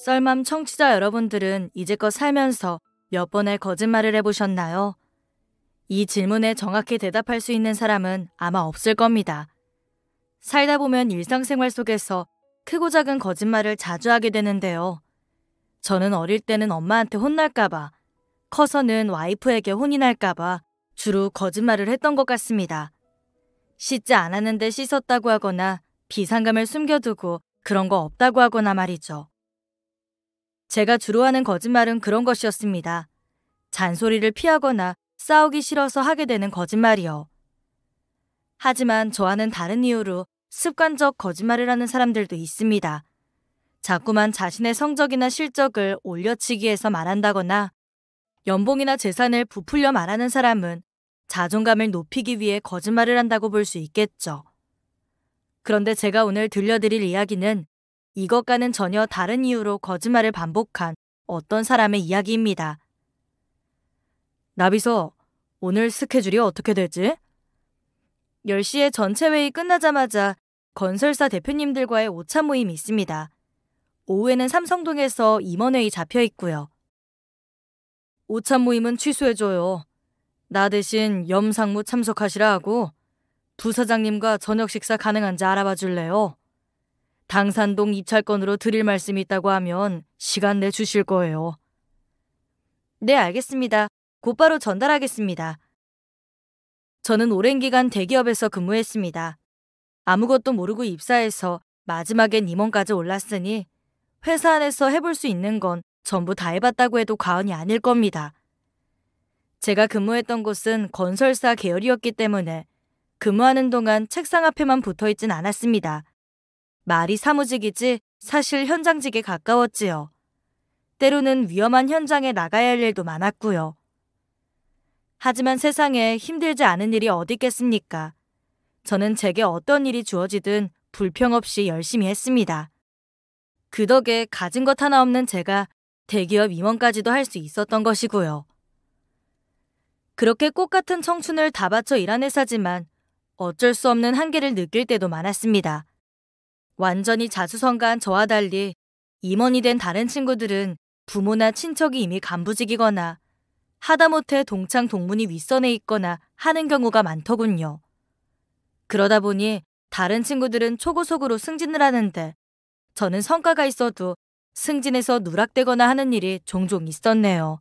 썰맘 청취자 여러분들은 이제껏 살면서 몇 번의 거짓말을 해보셨나요? 이 질문에 정확히 대답할 수 있는 사람은 아마 없을 겁니다. 살다 보면 일상생활 속에서 크고 작은 거짓말을 자주 하게 되는데요. 저는 어릴 때는 엄마한테 혼날까봐, 커서는 와이프에게 혼이 날까봐 주로 거짓말을 했던 것 같습니다. 씻지 않았는데 씻었다고 하거나 비상감을 숨겨두고 그런 거 없다고 하거나 말이죠. 제가 주로 하는 거짓말은 그런 것이었습니다. 잔소리를 피하거나 싸우기 싫어서 하게 되는 거짓말이요. 하지만 저와는 다른 이유로 습관적 거짓말을 하는 사람들도 있습니다. 자꾸만 자신의 성적이나 실적을 올려치기 해서 말한다거나 연봉이나 재산을 부풀려 말하는 사람은 자존감을 높이기 위해 거짓말을 한다고 볼 수 있겠죠. 그런데 제가 오늘 들려드릴 이야기는 이것과는 전혀 다른 이유로 거짓말을 반복한 어떤 사람의 이야기입니다. 나비서, 오늘 스케줄이 어떻게 되지? 10시에 전체 회의 끝나자마자 건설사 대표님들과의 오차 모임이 있습니다. 오후에는 삼성동에서 임원회의 잡혀 있고요. 오차 모임은 취소해줘요. 나 대신 염상무 참석하시라 하고 부사장님과 저녁 식사 가능한지 알아봐 줄래요? 당산동 입찰건으로 드릴 말씀이 있다고 하면 시간 내 주실 거예요. 네, 알겠습니다. 곧바로 전달하겠습니다. 저는 오랜 기간 대기업에서 근무했습니다. 아무것도 모르고 입사해서 마지막엔 임원까지 올랐으니 회사 안에서 해볼 수 있는 건 전부 다 해봤다고 해도 과언이 아닐 겁니다. 제가 근무했던 곳은 건설사 계열이었기 때문에 근무하는 동안 책상 앞에만 붙어 있진 않았습니다. 말이 사무직이지 사실 현장직에 가까웠지요. 때로는 위험한 현장에 나가야 할 일도 많았고요. 하지만 세상에 힘들지 않은 일이 어디 있겠습니까? 저는 제게 어떤 일이 주어지든 불평 없이 열심히 했습니다. 그 덕에 가진 것 하나 없는 제가 대기업 임원까지도 할 수 있었던 것이고요. 그렇게 꽃 같은 청춘을 다 바쳐 일한 회사지만 어쩔 수 없는 한계를 느낄 때도 많았습니다. 완전히 자수성가한 저와 달리 임원이 된 다른 친구들은 부모나 친척이 이미 간부직이거나 하다못해 동창 동문이 윗선에 있거나 하는 경우가 많더군요. 그러다 보니 다른 친구들은 초고속으로 승진을 하는데 저는 성과가 있어도 승진에서 누락되거나 하는 일이 종종 있었네요.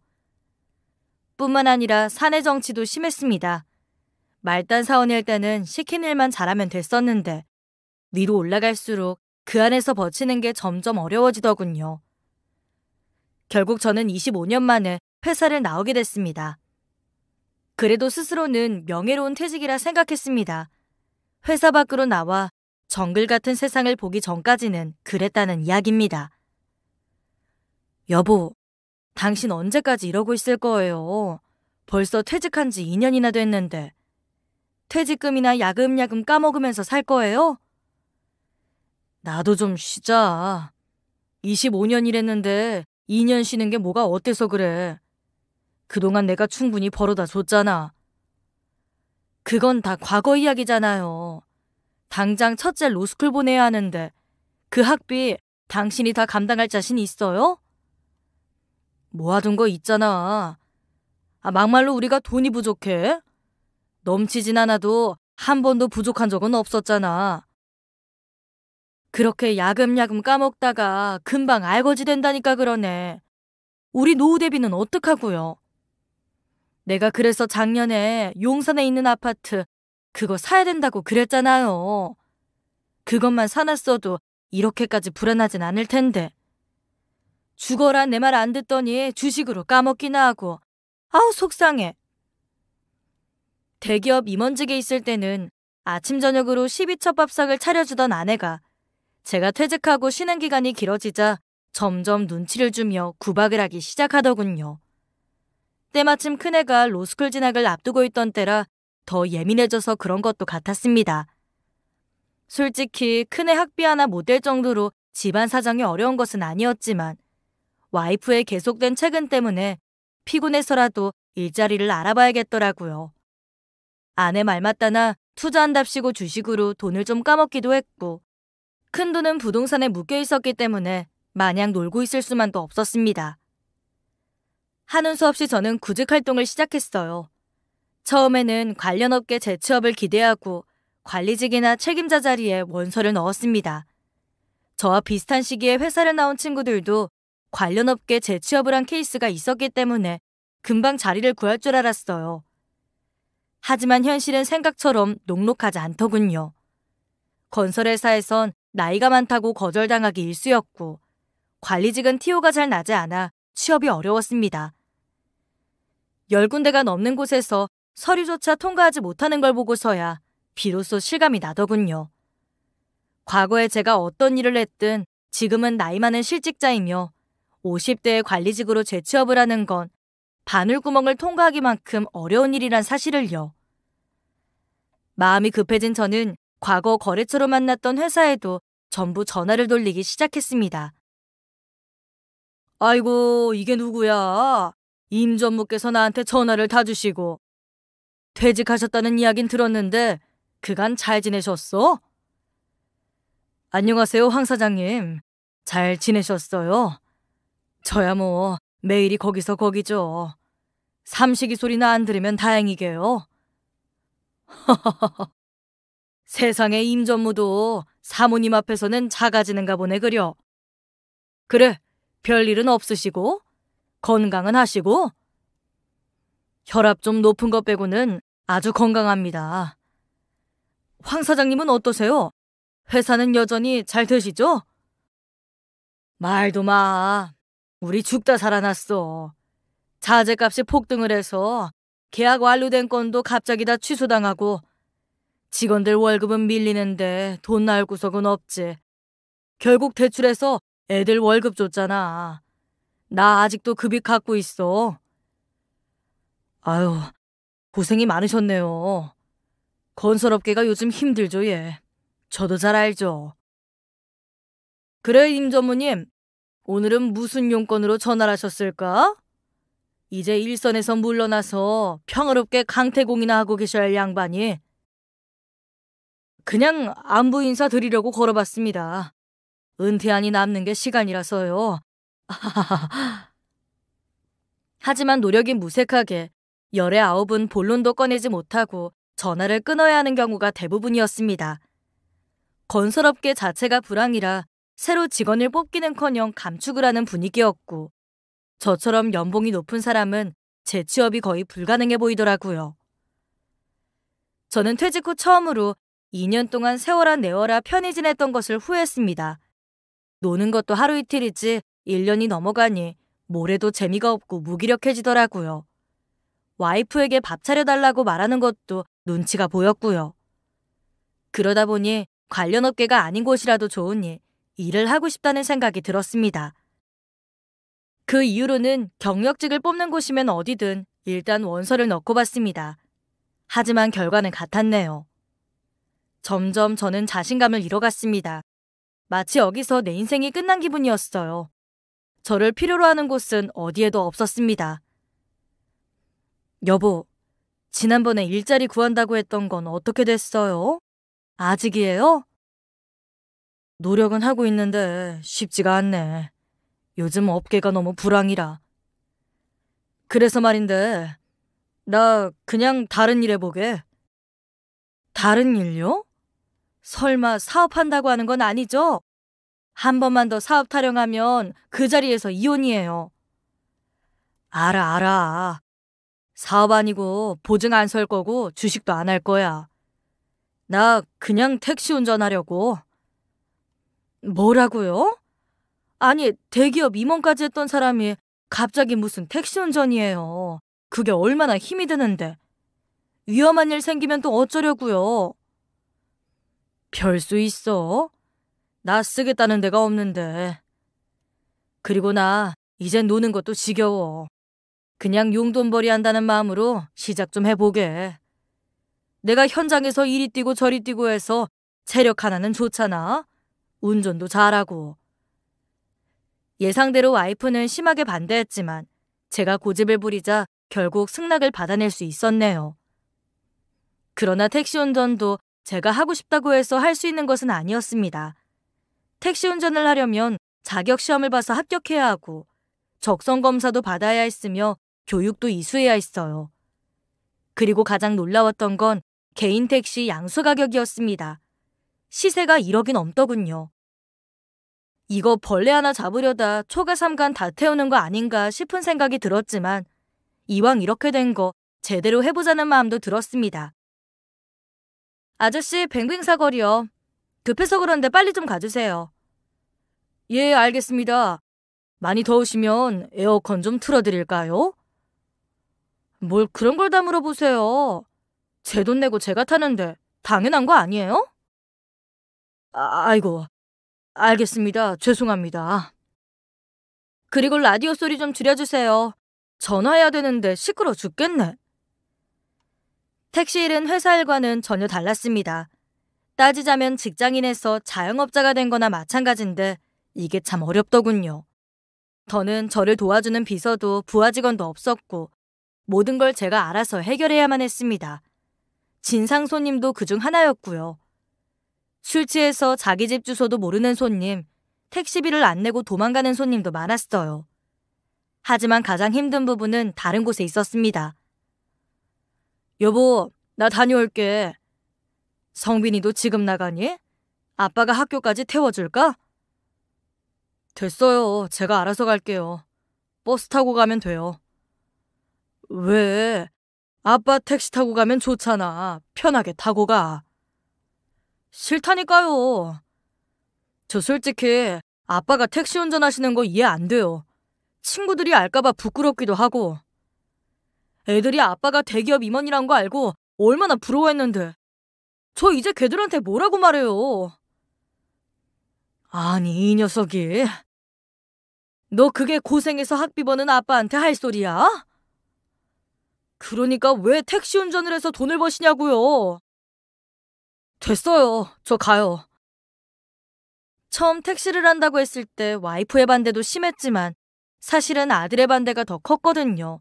뿐만 아니라 사내 정치도 심했습니다. 말단 사원일 때는 시킨 일만 잘하면 됐었는데 위로 올라갈수록 그 안에서 버티는 게 점점 어려워지더군요. 결국 저는 25년 만에 회사를 나오게 됐습니다. 그래도 스스로는 명예로운 퇴직이라 생각했습니다. 회사 밖으로 나와 정글 같은 세상을 보기 전까지는 그랬다는 이야기입니다. 여보, 당신 언제까지 이러고 있을 거예요? 벌써 퇴직한 지 2년이나 됐는데. 퇴직금이나 야금야금 까먹으면서 살 거예요? 나도 좀 쉬자. 25년 일했는데 2년 쉬는 게 뭐가 어때서 그래. 그동안 내가 충분히 벌어다 줬잖아. 그건 다 과거 이야기잖아요. 당장 첫째 로스쿨 보내야 하는데 그 학비 당신이 다 감당할 자신 있어요? 모아둔 거 있잖아. 아, 막말로 우리가 돈이 부족해? 넘치진 않아도 한 번도 부족한 적은 없었잖아. 그렇게 야금야금 까먹다가 금방 알거지 된다니까 그러네. 우리 노후 대비는 어떡하고요? 내가 그래서 작년에 용산에 있는 아파트 그거 사야 된다고 그랬잖아요. 그것만 사놨어도 이렇게까지 불안하진 않을 텐데. 죽어라 내 말 안 듣더니 주식으로 까먹기나 하고 아우 속상해. 대기업 임원직에 있을 때는 아침 저녁으로 12첩 밥상을 차려주던 아내가 제가 퇴직하고 쉬는 기간이 길어지자 점점 눈치를 주며 구박을 하기 시작하더군요. 때마침 큰애가 로스쿨 진학을 앞두고 있던 때라 더 예민해져서 그런 것도 같았습니다. 솔직히 큰애 학비 하나 못 될 정도로 집안 사정이 어려운 것은 아니었지만 와이프의 계속된 책은 때문에 피곤해서라도 일자리를 알아봐야겠더라고요. 아내 말마따나 투자한답시고 주식으로 돈을 좀 까먹기도 했고 큰 돈은 부동산에 묶여 있었기 때문에 마냥 놀고 있을 수만도 없었습니다. 하는 수 없이 저는 구직 활동을 시작했어요. 처음에는 관련 업계 재취업을 기대하고 관리직이나 책임자 자리에 원서를 넣었습니다. 저와 비슷한 시기에 회사를 나온 친구들도 관련 업계 재취업을 한 케이스가 있었기 때문에 금방 자리를 구할 줄 알았어요. 하지만 현실은 생각처럼 녹록하지 않더군요. 건설회사에선 나이가 많다고 거절당하기 일쑤였고 관리직은 티오가 잘 나지 않아 취업이 어려웠습니다. 열 군데가 넘는 곳에서 서류조차 통과하지 못하는 걸 보고서야 비로소 실감이 나더군요. 과거에 제가 어떤 일을 했든 지금은 나이 많은 실직자이며 50대의 관리직으로 재취업을 하는 건 바늘구멍을 통과하기만큼 어려운 일이란 사실을요. 마음이 급해진 저는 과거 거래처로 만났던 회사에도 전부 전화를 돌리기 시작했습니다. 아이고, 이게 누구야? 임 전무께서 나한테 전화를 다 주시고. 퇴직하셨다는 이야긴 들었는데, 그간 잘 지내셨어? 안녕하세요, 황 사장님. 잘 지내셨어요? 저야 뭐, 매일이 거기서 거기죠. 삼식이 소리나 안 들으면 다행이게요. 세상에 임전무도 사모님 앞에서는 작아지는가 보네 그려. 그래, 별일은 없으시고 건강은 하시고 혈압 좀 높은 것 빼고는 아주 건강합니다. 황 사장님은 어떠세요? 회사는 여전히 잘 되시죠? 말도 마. 우리 죽다 살아났어. 자재값이 폭등을 해서 계약 완료된 건도 갑자기 다 취소당하고 직원들 월급은 밀리는데 돈 날 구석은 없지. 결국 대출해서 애들 월급 줬잖아. 나 아직도 급이 갖고 있어. 아유, 고생이 많으셨네요. 건설업계가 요즘 힘들죠, 예. 저도 잘 알죠. 그래, 임 전무님. 오늘은 무슨 용건으로 전화를 하셨을까? 이제 일선에서 물러나서 평화롭게 강태공이나 하고 계셔야 할 양반이 그냥 안부 인사 드리려고 걸어봤습니다. 은퇴안이 남는 게 시간이라서요. 하지만 노력이 무색하게 열의 아홉은 본론도 꺼내지 못하고 전화를 끊어야 하는 경우가 대부분이었습니다. 건설업계 자체가 불황이라 새로 직원을 뽑기는커녕 감축을 하는 분위기였고 저처럼 연봉이 높은 사람은 재취업이 거의 불가능해 보이더라고요. 저는 퇴직 후 처음으로 2년 동안 세월아 내어라 편히 지냈던 것을 후회했습니다. 노는 것도 하루 이틀이지 1년이 넘어가니 모래도 재미가 없고 무기력해지더라고요. 와이프에게 밥 차려달라고 말하는 것도 눈치가 보였고요. 그러다 보니 관련 업계가 아닌 곳이라도 좋으니 일을 하고 싶다는 생각이 들었습니다. 그 이후로는 경력직을 뽑는 곳이면 어디든 일단 원서를 넣고 봤습니다. 하지만 결과는 같았네요. 점점 저는 자신감을 잃어갔습니다. 마치 여기서 내 인생이 끝난 기분이었어요. 저를 필요로 하는 곳은 어디에도 없었습니다. 여보, 지난번에 일자리 구한다고 했던 건 어떻게 됐어요? 아직이에요? 노력은 하고 있는데 쉽지가 않네. 요즘 업계가 너무 불황이라. 그래서 말인데, 나 그냥 다른 일 해보게. 다른 일요? 설마 사업한다고 하는 건 아니죠? 한 번만 더 사업 타령하면 그 자리에서 이혼이에요. 알아, 알아. 사업 아니고 보증 안 설 거고 주식도 안 할 거야. 나 그냥 택시 운전하려고. 뭐라고요? 아니, 대기업 임원까지 했던 사람이 갑자기 무슨 택시 운전이에요. 그게 얼마나 힘이 드는데. 위험한 일 생기면 또 어쩌려고요. 별수 있어? 나 쓰겠다는 데가 없는데. 그리고 나 이제 노는 것도 지겨워. 그냥 용돈벌이 한다는 마음으로 시작 좀 해보게. 내가 현장에서 이리 뛰고 저리 뛰고 해서 체력 하나는 좋잖아. 운전도 잘하고. 예상대로 와이프는 심하게 반대했지만 제가 고집을 부리자 결국 승낙을 받아낼 수 있었네요. 그러나 택시 운전도 제가 하고 싶다고 해서 할 수 있는 것은 아니었습니다. 택시 운전을 하려면 자격 시험을 봐서 합격해야 하고 적성 검사도 받아야 했으며 교육도 이수해야 했어요. 그리고 가장 놀라웠던 건 개인 택시 양수 가격이었습니다. 시세가 1억이 넘더군요. 이거 벌레 하나 잡으려다 초가 삼간 다 태우는 거 아닌가 싶은 생각이 들었지만 이왕 이렇게 된 거 제대로 해보자는 마음도 들었습니다. 아저씨 뱅뱅사거리요. 급해서 그런데 빨리 좀 가주세요. 예, 알겠습니다. 많이 더우시면 에어컨 좀 틀어드릴까요? 뭘 그런 걸 다 물어보세요. 제 돈 내고 제가 타는데 당연한 거 아니에요? 아, 아이고, 알겠습니다. 죄송합니다. 그리고 라디오 소리 좀 줄여주세요. 전화해야 되는데 시끄러 죽겠네. 택시일은 회사 일과는 전혀 달랐습니다. 따지자면 직장인에서 자영업자가 된 거나 마찬가지인데 이게 참 어렵더군요. 더는 저를 도와주는 비서도 부하 직원도 없었고 모든 걸 제가 알아서 해결해야만 했습니다. 진상 손님도 그 중 하나였고요. 술 취해서 자기 집 주소도 모르는 손님, 택시비를 안 내고 도망가는 손님도 많았어요. 하지만 가장 힘든 부분은 다른 곳에 있었습니다. 여보, 나 다녀올게. 성빈이도 지금 나가니? 아빠가 학교까지 태워줄까? 됐어요. 제가 알아서 갈게요. 버스 타고 가면 돼요. 왜? 아빠 택시 타고 가면 좋잖아. 편하게 타고 가. 싫다니까요. 저 솔직히 아빠가 택시 운전하시는 거 이해 안 돼요. 친구들이 알까봐 부끄럽기도 하고. 애들이 아빠가 대기업 임원이란 거 알고 얼마나 부러워했는데. 저 이제 걔들한테 뭐라고 말해요. 아니, 이 녀석이. 너 그게 고생해서 학비 버는 아빠한테 할 소리야? 그러니까 왜 택시 운전을 해서 돈을 버시냐고요. 됐어요. 저 가요. 처음 택시를 한다고 했을 때 와이프의 반대도 심했지만 사실은 아들의 반대가 더 컸거든요.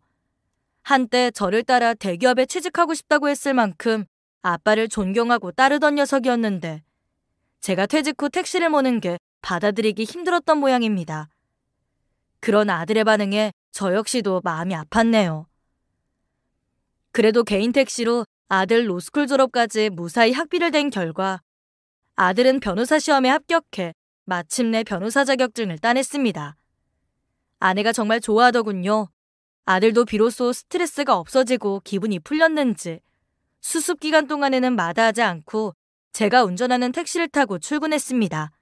한때 저를 따라 대기업에 취직하고 싶다고 했을 만큼 아빠를 존경하고 따르던 녀석이었는데 제가 퇴직 후 택시를 모는 게 받아들이기 힘들었던 모양입니다. 그런 아들의 반응에 저 역시도 마음이 아팠네요. 그래도 개인 택시로 아들 로스쿨 졸업까지 무사히 학비를 댄 결과 아들은 변호사 시험에 합격해 마침내 변호사 자격증을 따냈습니다. 아내가 정말 좋아하더군요. 아들도 비로소 스트레스가 없어지고 기분이 풀렸는지 수습 기간 동안에는 마다하지 않고 제가 운전하는 택시를 타고 출근했습니다.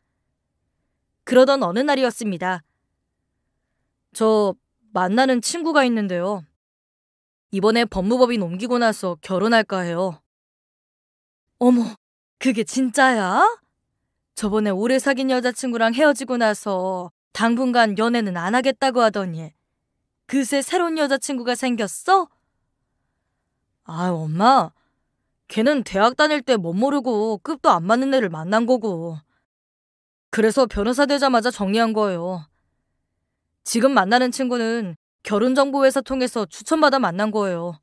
그러던 어느 날이었습니다. 저 만나는 친구가 있는데요. 이번에 법무법인 옮기고 나서 결혼할까 해요. 어머, 그게 진짜야? 저번에 오래 사귄 여자친구랑 헤어지고 나서 당분간 연애는 안 하겠다고 하더니 그새 새로운 여자친구가 생겼어? 아, 엄마. 걔는 대학 다닐 때 못 모르고 급도 안 맞는 애를 만난 거고. 그래서 변호사 되자마자 정리한 거예요. 지금 만나는 친구는 결혼정보회사 통해서 추천받아 만난 거예요.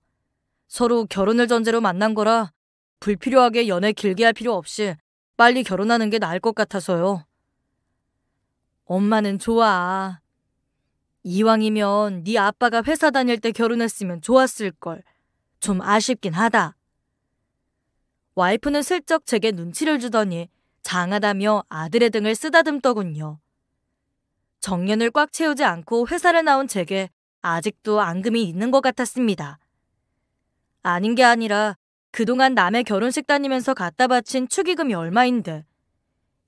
서로 결혼을 전제로 만난 거라 불필요하게 연애 길게 할 필요 없이 빨리 결혼하는 게 나을 것 같아서요. 엄마는 좋아. 이왕이면 네 아빠가 회사 다닐 때 결혼했으면 좋았을 걸. 좀 아쉽긴 하다. 와이프는 슬쩍 제게 눈치를 주더니 장하다며 아들의 등을 쓰다듬더군요. 정년을 꽉 채우지 않고 회사를 나온 제게 아직도 앙금이 있는 것 같았습니다. 아닌 게 아니라 그동안 남의 결혼식 다니면서 갖다 바친 축의금이 얼마인데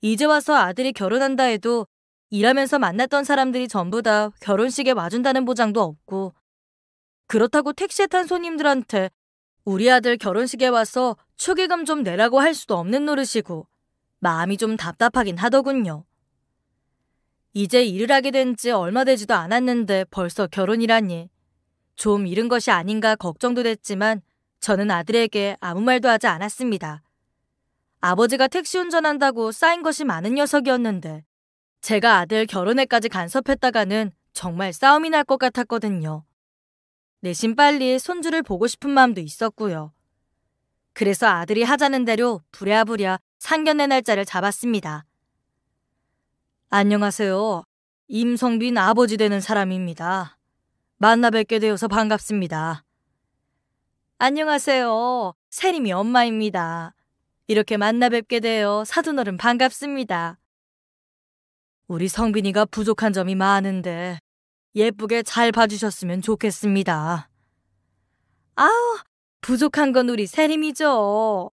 이제 와서 아들이 결혼한다 해도 일하면서 만났던 사람들이 전부 다 결혼식에 와준다는 보장도 없고 그렇다고 택시에 탄 손님들한테 우리 아들 결혼식에 와서 축의금 좀 내라고 할 수도 없는 노릇이고 마음이 좀 답답하긴 하더군요. 이제 일을 하게 된 지 얼마 되지도 않았는데 벌써 결혼이라니. 좀 이른 것이 아닌가 걱정도 됐지만 저는 아들에게 아무 말도 하지 않았습니다. 아버지가 택시 운전한다고 쌓인 것이 많은 녀석이었는데 제가 아들 결혼에까지 간섭했다가는 정말 싸움이 날 것 같았거든요. 내심 빨리 손주를 보고 싶은 마음도 있었고요. 그래서 아들이 하자는 대로 부랴부랴 상견례 날짜를 잡았습니다. 안녕하세요. 임성빈 아버지 되는 사람입니다. 만나 뵙게 되어서 반갑습니다. 안녕하세요. 세림이 엄마입니다. 이렇게 만나 뵙게 되어 사두어른 반갑습니다. 우리 성빈이가 부족한 점이 많은데 예쁘게 잘 봐주셨으면 좋겠습니다. 아우, 부족한 건 우리 세림이죠.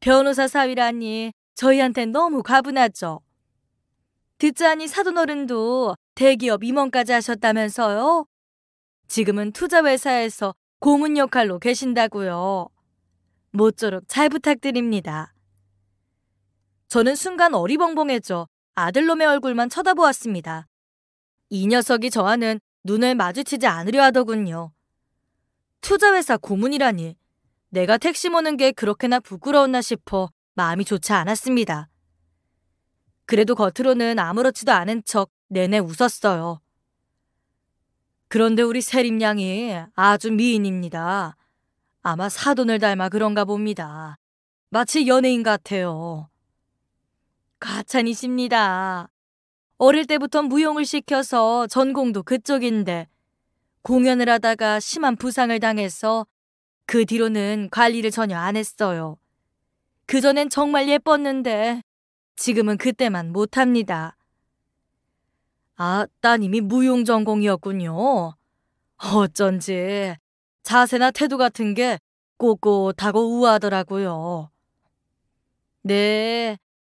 변호사 사위라니 저희한테 너무 과분하죠. 듣자니 사돈어른도 대기업 임원까지 하셨다면서요? 지금은 투자회사에서 고문 역할로 계신다고요. 모쪼록 잘 부탁드립니다. 저는 순간 어리벙벙했죠. 아들놈의 얼굴만 쳐다보았습니다. 이 녀석이 저와는 눈을 마주치지 않으려 하더군요. 투자회사 고문이라니. 내가 택시 모는 게 그렇게나 부끄러웠나 싶어 마음이 좋지 않았습니다. 그래도 겉으로는 아무렇지도 않은 척 내내 웃었어요. 그런데 우리 세림 양이 아주 미인입니다. 아마 사돈을 닮아 그런가 봅니다. 마치 연예인 같아요. 가찬이십니다. 어릴 때부터 무용을 시켜서 전공도 그쪽인데 공연을 하다가 심한 부상을 당해서 그 뒤로는 관리를 전혀 안 했어요. 그전엔 정말 예뻤는데 지금은 그때만 못합니다. 아, 따님이 무용 전공이었군요. 어쩐지 자세나 태도 같은 게 꼿꼿하고 우아하더라고요. 네,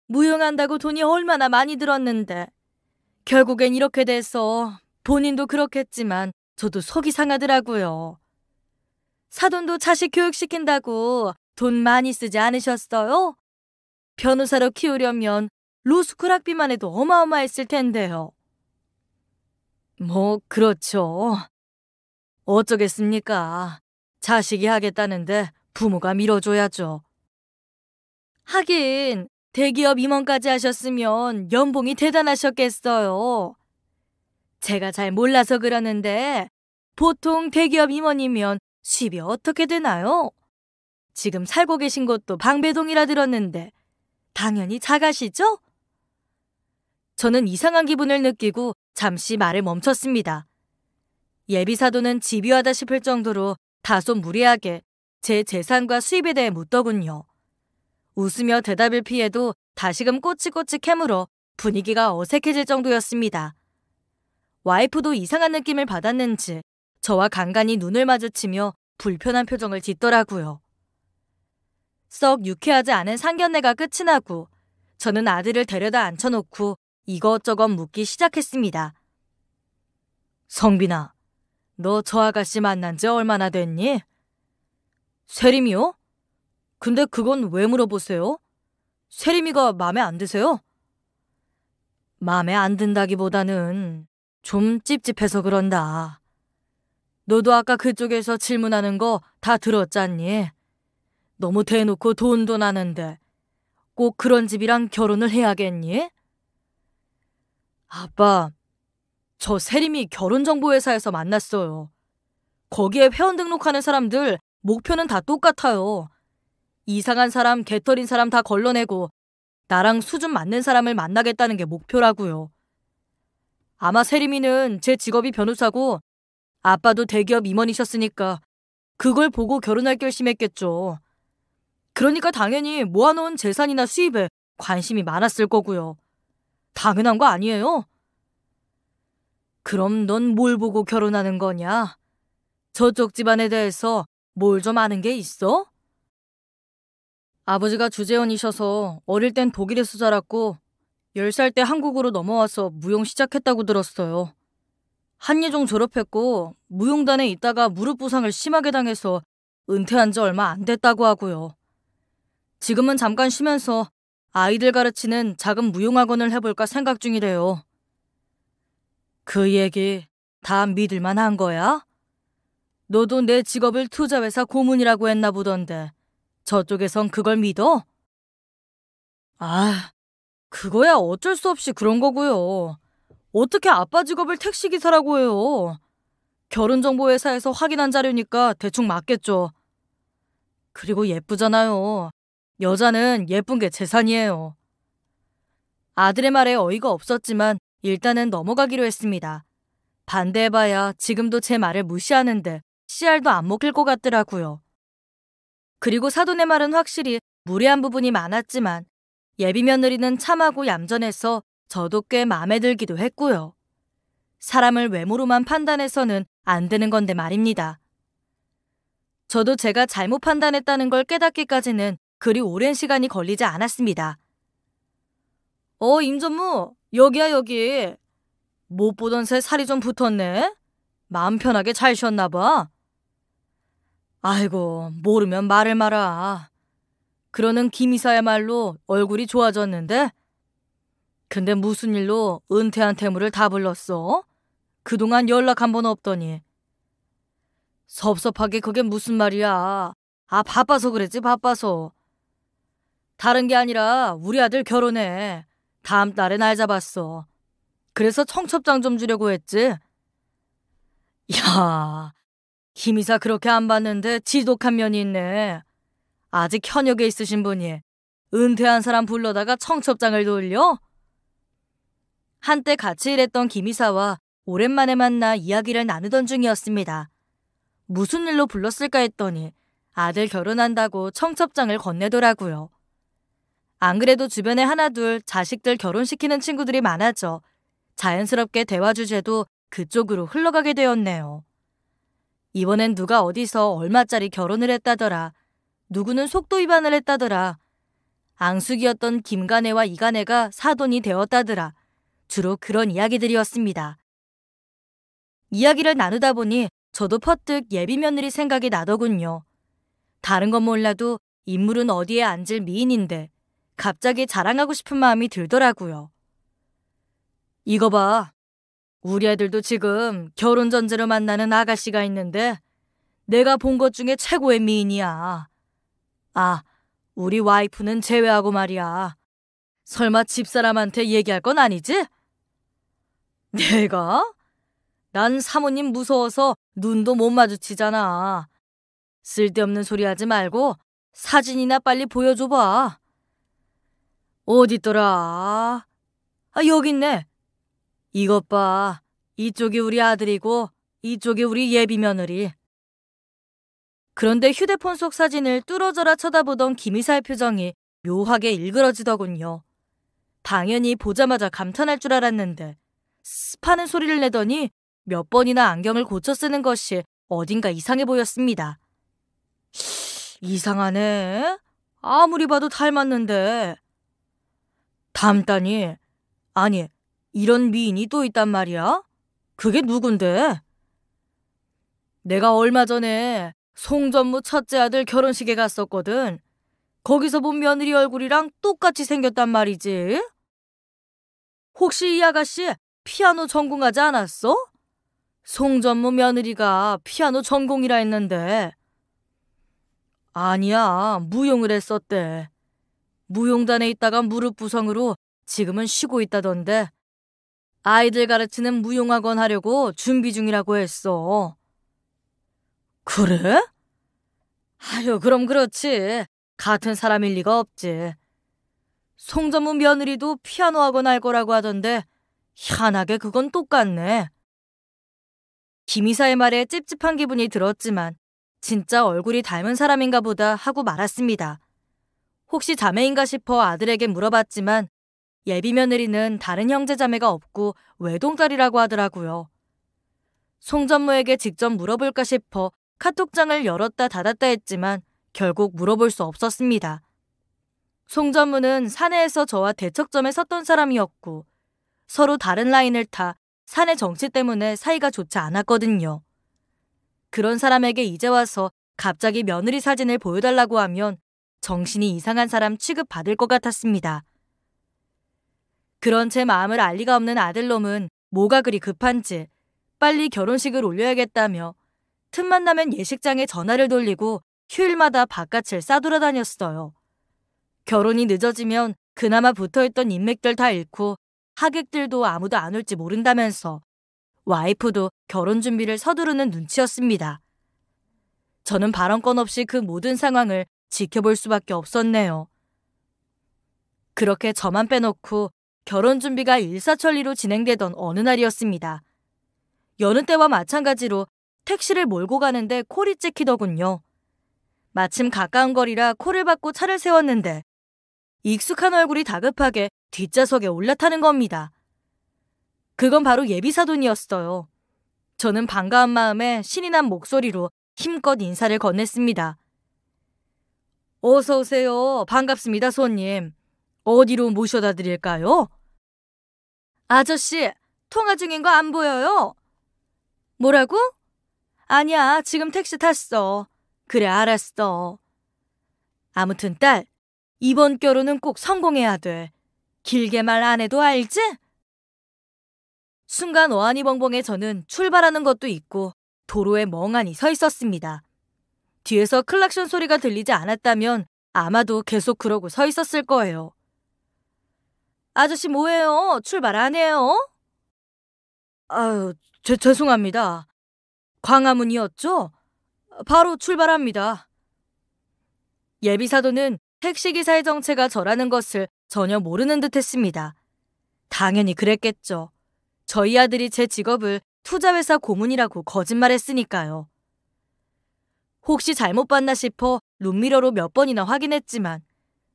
무용한다고 돈이 얼마나 많이 들었는데. 결국엔 이렇게 돼서 본인도 그렇겠지만 저도 속이 상하더라고요. 사돈도 자식 교육시킨다고 돈 많이 쓰지 않으셨어요? 변호사로 키우려면 로스쿨 학비만 해도 어마어마했을 텐데요. 뭐, 그렇죠. 어쩌겠습니까. 자식이 하겠다는데 부모가 밀어줘야죠. 하긴 대기업 임원까지 하셨으면 연봉이 대단하셨겠어요. 제가 잘 몰라서 그러는데 보통 대기업 임원이면 수입이 어떻게 되나요? 지금 살고 계신 곳도 방배동이라 들었는데 당연히 작가시죠 저는 이상한 기분을 느끼고 잠시 말을 멈췄습니다. 예비사도는 집요하다 싶을 정도로 다소 무례하게제 재산과 수입에 대해 묻더군요. 웃으며 대답을 피해도 다시금 꼬치꼬치 캐물어 분위기가 어색해질 정도였습니다. 와이프도 이상한 느낌을 받았는지 저와 간간히 눈을 마주치며 불편한 표정을 짓더라고요. 썩 유쾌하지 않은 상견례가 끝이 나고 저는 아들을 데려다 앉혀놓고 이것저것 묻기 시작했습니다. 성빈아, 너 저 아가씨 만난 지 얼마나 됐니? 세림이요? 근데 그건 왜 물어보세요? 세림이가 마음에 안 드세요? 마음에 안 든다기보다는 좀 찝찝해서 그런다. 너도 아까 그쪽에서 질문하는 거 다 들었잖니? 너무 대놓고 돈도 나는데 꼭 그런 집이랑 결혼을 해야겠니? 아빠, 저 세림이 결혼정보회사에서 만났어요. 거기에 회원 등록하는 사람들 목표는 다 똑같아요. 이상한 사람, 개털인 사람 다 걸러내고 나랑 수준 맞는 사람을 만나겠다는 게 목표라고요. 아마 세림이는 제 직업이 변호사고 아빠도 대기업 임원이셨으니까 그걸 보고 결혼할 결심했겠죠. 그러니까 당연히 모아놓은 재산이나 수입에 관심이 많았을 거고요. 당연한 거 아니에요? 그럼 넌 뭘 보고 결혼하는 거냐? 저쪽 집안에 대해서 뭘 좀 아는 게 있어? 아버지가 주재원이셔서 어릴 땐 독일에서 자랐고 10살 때 한국으로 넘어와서 무용 시작했다고 들었어요. 한예종 졸업했고 무용단에 있다가 무릎 부상을 심하게 당해서 은퇴한 지 얼마 안 됐다고 하고요. 지금은 잠깐 쉬면서 아이들 가르치는 작은 무용학원을 해볼까 생각 중이래요. 그 얘기 다 믿을만 한 거야? 너도 내 직업을 투자회사 고문이라고 했나 보던데 저쪽에선 그걸 믿어? 아, 그거야 어쩔 수 없이 그런 거고요. 어떻게 아빠 직업을 택시기사라고 해요? 결혼정보회사에서 확인한 자료니까 대충 맞겠죠. 그리고 예쁘잖아요. 여자는 예쁜 게 재산이에요. 아들의 말에 어이가 없었지만 일단은 넘어가기로 했습니다. 반대해봐야 지금도 제 말을 무시하는데 씨알도 안 먹힐 것 같더라고요. 그리고 사돈의 말은 확실히 무례한 부분이 많았지만 예비 며느리는 참하고 얌전해서 저도 꽤 마음에 들기도 했고요. 사람을 외모로만 판단해서는 안 되는 건데 말입니다. 저도 제가 잘못 판단했다는 걸 깨닫기까지는 그리 오랜 시간이 걸리지 않았습니다. 어, 임전무, 여기야, 여기. 못 보던 새 살이 좀 붙었네? 마음 편하게 잘 쉬었나 봐. 아이고, 모르면 말을 마라. 그러는 김이사야말로 얼굴이 좋아졌는데? 근데 무슨 일로 은퇴한 태물을다 불렀어? 그동안 연락 한 번 없더니. 섭섭하게 그게 무슨 말이야. 아, 바빠서 그랬지, 바빠서. 다른 게 아니라 우리 아들 결혼해. 다음 달에 날 잡았어. 그래서 청첩장 좀 주려고 했지. 야, 김이사 그렇게 안 봤는데 지독한 면이 있네. 아직 현역에 있으신 분이 은퇴한 사람 불러다가 청첩장을 돌려? 한때 같이 일했던 김이사와 오랜만에 만나 이야기를 나누던 중이었습니다. 무슨 일로 불렀을까 했더니 아들 결혼한다고 청첩장을 건네더라고요. 안 그래도 주변에 하나둘 자식들 결혼시키는 친구들이 많아져 자연스럽게 대화 주제도 그쪽으로 흘러가게 되었네요. 이번엔 누가 어디서 얼마짜리 결혼을 했다더라. 누구는 속도 위반을 했다더라. 앙숙이었던 김간애와 이간애가 사돈이 되었다더라. 주로 그런 이야기들이었습니다. 이야기를 나누다 보니 저도 퍼뜩 예비 며느리 생각이 나더군요. 다른 건 몰라도 인물은 어디에 앉을 미인인데 갑자기 자랑하고 싶은 마음이 들더라고요. 이거 봐. 우리 애들도 지금 결혼 전제로 만나는 아가씨가 있는데 내가 본 것 중에 최고의 미인이야. 아, 우리 와이프는 제외하고 말이야. 설마 집사람한테 얘기할 건 아니지? 내가? 난 사모님 무서워서 눈도 못 마주치잖아. 쓸데없는 소리 하지 말고 사진이나 빨리 보여줘봐. 어딨더라? 아, 여기 있네. 이것 봐. 이쪽이 우리 아들이고 이쪽이 우리 예비 며느리. 그런데 휴대폰 속 사진을 뚫어져라 쳐다보던 김이사의 표정이 묘하게 일그러지더군요. 당연히 보자마자 감탄할 줄 알았는데 스파는 소리를 내더니 몇 번이나 안경을 고쳐 쓰는 것이 어딘가 이상해 보였습니다. 이상하네. 아무리 봐도 닮았는데. 담다니 아니, 이런 미인이 또 있단 말이야? 그게 누군데? 내가 얼마 전에 송전무 첫째 아들 결혼식에 갔었거든. 거기서 본 며느리 얼굴이랑 똑같이 생겼단 말이지. 혹시 이 아가씨 피아노 전공하지 않았어? 송전무 며느리가 피아노 전공이라 했는데. 아니야, 무용을 했었대. 무용단에 있다가 무릎 부상으로 지금은 쉬고 있다던데 아이들 가르치는 무용학원 하려고 준비 중이라고 했어. 그래? 아유, 그럼 그렇지. 같은 사람일 리가 없지. 송전문 며느리도 피아노 학원 할 거라고 하던데 희한하게 그건 똑같네. 김이사의 말에 찝찝한 기분이 들었지만 진짜 얼굴이 닮은 사람인가 보다 하고 말았습니다. 혹시 자매인가 싶어 아들에게 물어봤지만 예비 며느리는 다른 형제자매가 없고 외동딸이라고 하더라고요. 송전무에게 직접 물어볼까 싶어 카톡장을 열었다 닫았다 했지만 결국 물어볼 수 없었습니다. 송전무는 사내에서 저와 대척점에 섰던 사람이었고 서로 다른 라인을 타 사내 정치 때문에 사이가 좋지 않았거든요. 그런 사람에게 이제 와서 갑자기 며느리 사진을 보여달라고 하면 정신이 이상한 사람 취급받을 것 같았습니다. 그런 제 마음을 알 리가 없는 아들놈은 뭐가 그리 급한지 빨리 결혼식을 올려야겠다며 틈만 나면 예식장에 전화를 돌리고 휴일마다 바깥을 싸돌아다녔어요. 결혼이 늦어지면 그나마 붙어있던 인맥들 다 잃고 하객들도 아무도 안 올지 모른다면서 와이프도 결혼 준비를 서두르는 눈치였습니다. 저는 발언권 없이 그 모든 상황을 지켜볼 수밖에 없었네요. 그렇게 저만 빼놓고 결혼 준비가 일사천리로 진행되던 어느 날이었습니다. 여느 때와 마찬가지로 택시를 몰고 가는데 콜이 찍히더군요. 마침 가까운 거리라 콜을 받고 차를 세웠는데 익숙한 얼굴이 다급하게 뒷좌석에 올라타는 겁니다. 그건 바로 예비사돈이었어요. 저는 반가운 마음에 신이 난 목소리로 힘껏 인사를 건넸습니다. 어서 오세요. 반갑습니다, 손님. 어디로 모셔다 드릴까요? 아저씨, 통화 중인 거 안 보여요? 뭐라고? 아니야, 지금 택시 탔어. 그래, 알았어. 아무튼 딸, 이번 결혼은 꼭 성공해야 돼. 길게 말 안 해도 알지? 순간 어안이 벙벙해 저는 출발하는 것도 있고 도로에 멍하니 서 있었습니다. 뒤에서 클락션 소리가 들리지 않았다면 아마도 계속 그러고 서 있었을 거예요. 아저씨 뭐해요 출발 안 해요? 아유, 제, 죄송합니다. 광화문이었죠? 바로 출발합니다. 예비사도는 택시기사의 정체가 저라는 것을 전혀 모르는 듯 했습니다. 당연히 그랬겠죠. 저희 아들이 제 직업을 투자회사 고문이라고 거짓말했으니까요. 혹시 잘못 봤나 싶어 룸미러로 몇 번이나 확인했지만